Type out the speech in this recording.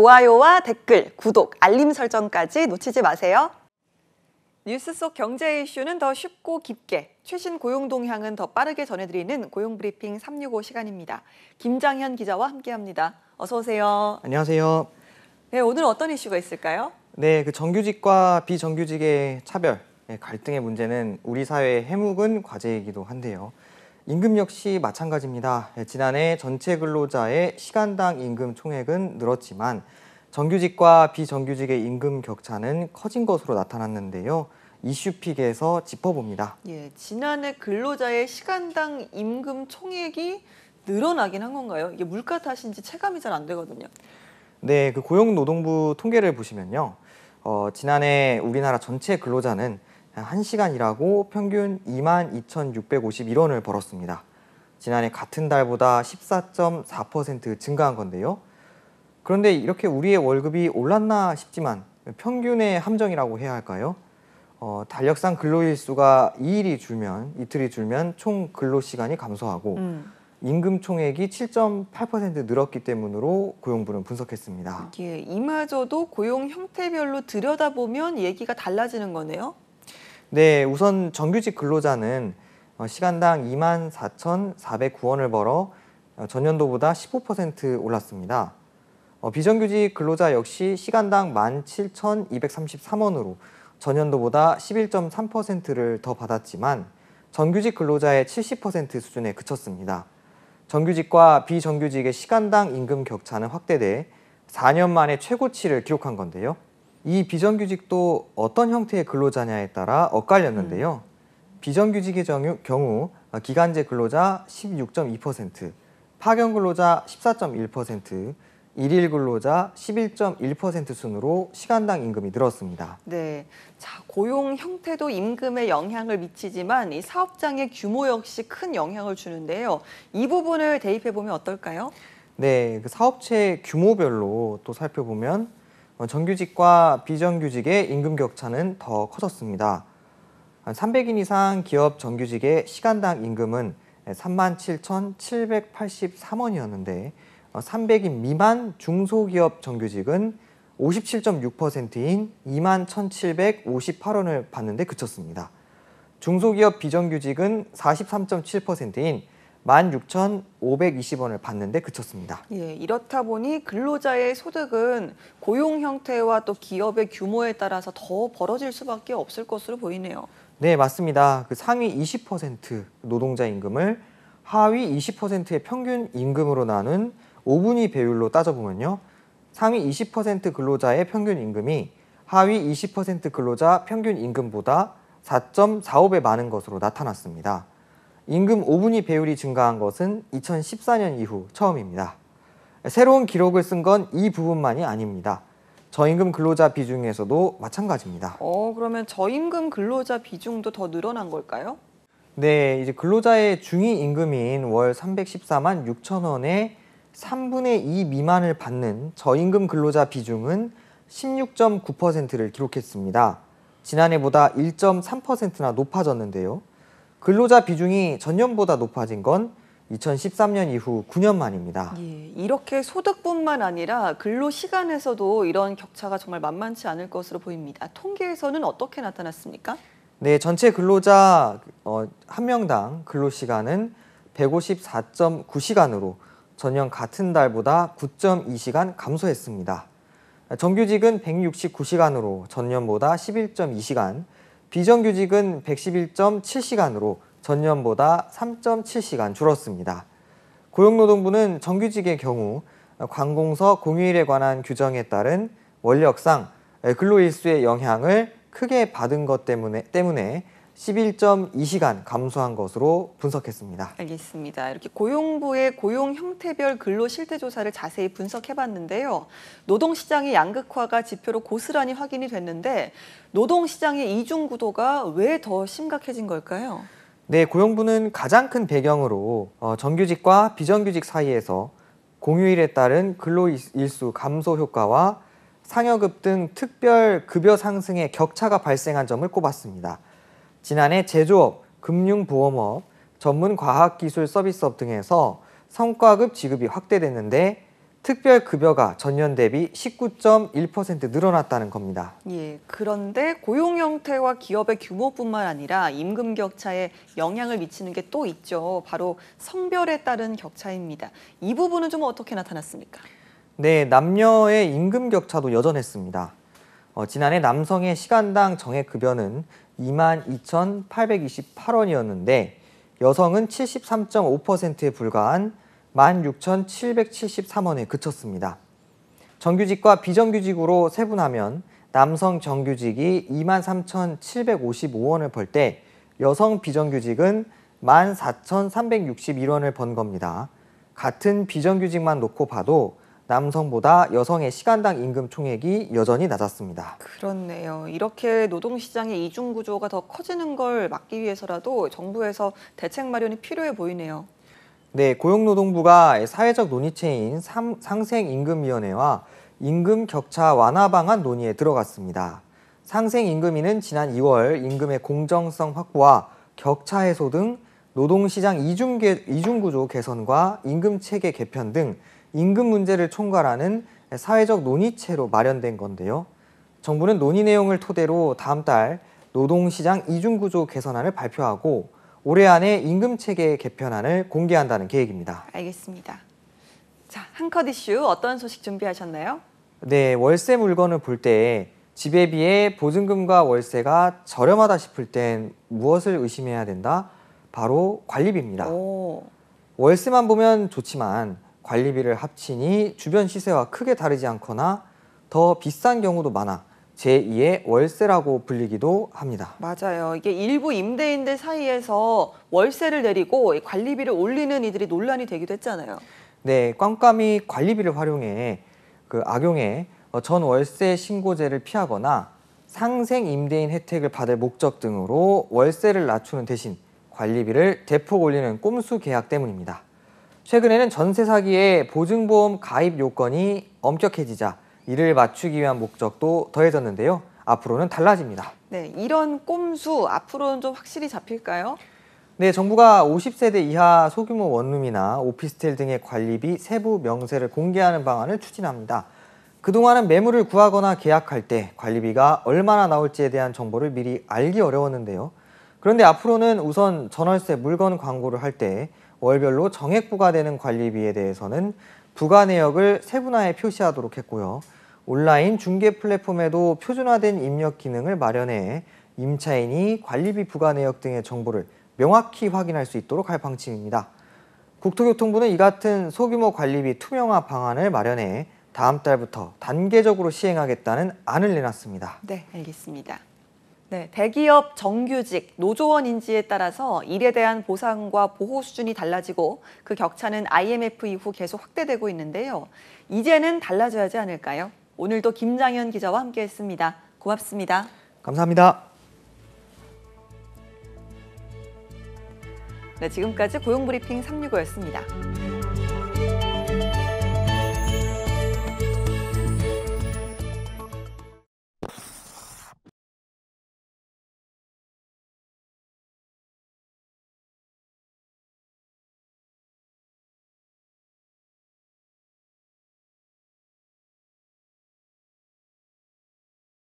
좋아요와 댓글, 구독, 알림 설정까지 놓치지 마세요. 뉴스 속 경제 이슈는 더 쉽고 깊게, 최신 고용 동향은 더 빠르게 전해드리는 고용 브리핑 365 시간입니다. 김장현 기자와 함께합니다. 어서 오세요. 안녕하세요. 네, 오늘 어떤 이슈가 있을까요? 네, 그 정규직과 비정규직의 차별, 네, 갈등의 문제는 우리 사회의 해묵은 과제이기도 한데요. 임금 역시 마찬가지입니다. 예, 지난해 전체 근로자의 시간당 임금 총액은 늘었지만 정규직과 비정규직의 임금 격차는 커진 것으로 나타났는데요. 이슈픽에서 짚어봅니다. 예, 지난해 근로자의 시간당 임금 총액이 늘어나긴 한 건가요? 이게 물가 탓인지 체감이 잘 안 되거든요. 네, 그 고용노동부 통계를 보시면요. 어, 지난해 우리나라 전체 근로자는 1시간 일하고 평균 22,651원을 벌었습니다. 지난해 같은 달보다 14.4% 증가한 건데요. 그런데 이렇게 우리의 월급이 올랐나 싶지만 평균의 함정이라고 해야 할까요? 어, 달력상 근로일수가 2일이 줄면 이틀이 줄면 총 근로시간이 감소하고 음. 임금 총액이 7.8% 늘었기 때문으로 고용부는 분석했습니다. 예, 이마저도 고용 형태별로 들여다보면 얘기가 달라지는 거네요. 네, 우선 정규직 근로자는 어, 시간당 24,409원을 벌어 어, 전년도보다 15% 올랐습니다. 어, 비정규직 근로자 역시 시간당 17,233원으로 전년도보다 11.3%를 더 받았지만 정규직 근로자의 70% 수준에 그쳤습니다. 정규직과 비정규직의 시간당 임금 격차는 확대돼 4년 만에 최고치를 기록한 건데요. 이 비정규직도 어떤 형태의 근로자냐에 따라 엇갈렸는데요. 음. 비정규직의 경우 어, 기간제 근로자 16.2%, 파견 근로자 14.1%, 일일 근로자 11.1% 순으로 시간당 임금이 늘었습니다. 네. 자, 고용 형태도 임금에 영향을 미치지만 이 사업장의 규모 역시 큰 영향을 주는데요. 이 부분을 대입해 보면 어떨까요? 네. 그 사업체 규모별로 또 살펴보면 어, 정규직과 비정규직의 임금 격차는 더 커졌습니다. 300인 이상 기업 정규직의 시간당 임금은 37,783원이었는데 300인 어, 미만 중소기업 정규직은 57.6%인 21,758원을 받는데 그쳤습니다. 중소기업 비정규직은 43.7%인 16,520원을 받는데 그쳤습니다. 예, 이렇다 보니 근로자의 소득은 고용 형태와 또 기업의 규모에 따라서 더 벌어질 수밖에 없을 것으로 보이네요. 네, 맞습니다. 그 상위 20% 노동자 임금을 하위 20%의 평균 임금으로 나눈 5분위 배율로 따져보면요. 상위 20% 근로자의 평균 임금이 하위 20% 근로자 평균 임금보다 4.45배 많은 것으로 나타났습니다. 임금 5분위 배율이 증가한 것은 2014년 이후 처음입니다. 새로운 기록을 쓴 건 이 부분만이 아닙니다. 저임금 근로자 비중에서도 마찬가지입니다. 어, 그러면 저임금 근로자 비중도 더 늘어난 걸까요? 네, 이제 근로자의 중위 임금인 월 314만 6천 원에 3분의 2 미만을 받는 저임금 근로자 비중은 16.9%를 기록했습니다. 지난해보다 1.3%나 높아졌는데요. 근로자 비중이 전년보다 높아진 건 2013년 이후 9년 만입니다. 예, 이렇게 소득뿐만 아니라 근로 시간에서도 이런 격차가 정말 만만치 않을 것으로 보입니다. 통계에서는 어떻게 나타났습니까? 네, 전체 근로자 어, 한 명당 근로 시간은 154.9시간으로 전년 같은 달보다 9.2시간 감소했습니다. 정규직은 169시간으로 전년보다 11.2시간, 비정규직은 111.7시간으로 전년보다 3.7시간 줄었습니다. 고용노동부는 정규직의 경우 관공서 공휴일에 관한 규정에 따른 원력상 근로일수의 영향을 크게 받은 것 때문에, 때문에 11.2시간 감소한 것으로 분석했습니다. 알겠습니다. 이렇게 고용부의 고용 형태별 근로 실태 조사를 자세히 분석해봤는데요. 노동시장의 양극화가 지표로 고스란히 확인이 됐는데 노동시장의 이중구도가 왜 더 심각해진 걸까요? 네, 고용부는 가장 큰 배경으로 어, 정규직과 비정규직 사이에서 공휴일에 따른 근로일수 감소 효과와 상여급 등 특별 급여 상승의 격차가 발생한 점을 꼽았습니다. 지난해 제조업, 금융보험업, 전문과학기술 서비스업 등에서 성과급 지급이 확대됐는데 특별 급여가 전년 대비 19.1% 늘어났다는 겁니다. 예, 그런데 고용 형태와 기업의 규모뿐만 아니라 임금 격차에 영향을 미치는 게 또 있죠. 바로 성별에 따른 격차입니다. 이 부분은 좀 어떻게 나타났습니까? 네, 남녀의 임금 격차도 여전했습니다. 어, 지난해 남성의 시간당 정액 급여는 22,828원이었는데 여성은 73.5%에 불과한 16,773원에 그쳤습니다. 정규직과 비정규직으로 세분하면 남성 정규직이 23,755원을 벌 때 여성 비정규직은 14,361원을 번 겁니다. 같은 비정규직만 놓고 봐도 남성보다 여성의 시간당 임금 총액이 여전히 낮았습니다. 그렇네요. 이렇게 노동시장의 이중구조가 더 커지는 걸 막기 위해서라도 정부에서 대책 마련이 필요해 보이네요. 네, 고용노동부가 사회적 논의체인 상생임금위원회와 임금 격차 완화 방안 논의에 들어갔습니다. 상생임금위는 지난 2월 임금의 공정성 확보와 격차 해소 등 노동시장 이중구조 개선과 임금 체계 개편 등 임금 문제를 총괄하는 사회적 논의체로 마련된 건데요. 정부는 논의 내용을 토대로 다음 달 노동시장 이중구조 개선안을 발표하고 올해 안에 임금체계 개편안을 공개한다는 계획입니다. 알겠습니다. 자, 한컷 이슈 어떤 소식 준비하셨나요? 네, 월세 물건을 볼 때 집에 비해 보증금과 월세가 저렴하다 싶을 땐 무엇을 의심해야 된다? 바로 관리비입니다. 오. 월세만 보면 좋지만 관리비를 합치니 주변 시세와 크게 다르지 않거나 더 비싼 경우도 많아 제2의 월세라고 불리기도 합니다. 맞아요. 이게 일부 임대인들 사이에서 월세를 내리고 관리비를 올리는 이들이 논란이 되기도 했잖아요. 네, 깜깜이 관리비를 활용해 그 악용해 어, 전 월세 신고제를 피하거나 상생 임대인 혜택을 받을 목적 등으로 월세를 낮추는 대신 관리비를 대폭 올리는 꼼수 계약 때문입니다. 최근에는 전세 사기에 보증보험 가입 요건이 엄격해지자 이를 맞추기 위한 목적도 더해졌는데요. 앞으로는 달라집니다. 네, 이런 꼼수 앞으로는 좀 확실히 잡힐까요? 네, 정부가 50세대 이하 소규모 원룸이나 오피스텔 등의 관리비 세부 명세를 공개하는 방안을 추진합니다. 그동안은 매물을 구하거나 계약할 때 관리비가 얼마나 나올지에 대한 정보를 미리 알기 어려웠는데요. 그런데 앞으로는 우선 전월세 물건 광고를 할때 월별로 정액 부과되는 관리비에 대해서는 부과 내역을 세분화해 표시하도록 했고요. 온라인 중개 플랫폼에도 표준화된 입력 기능을 마련해 임차인이 관리비 부과 내역 등의 정보를 명확히 확인할 수 있도록 할 방침입니다. 국토교통부는 이 같은 소규모 관리비 투명화 방안을 마련해 다음 달부터 단계적으로 시행하겠다는 안을 내놨습니다. 네, 알겠습니다. 네, 대기업 정규직, 노조원 인지에 따라서 일에 대한 보상과 보호 수준이 달라지고 그 격차는 IMF 이후 계속 확대되고 있는데요. 이제는 달라져야 하지 않을까요? 오늘도 김장현 기자와 함께했습니다. 고맙습니다. 감사합니다. 네, 지금까지 고용브리핑 365였습니다.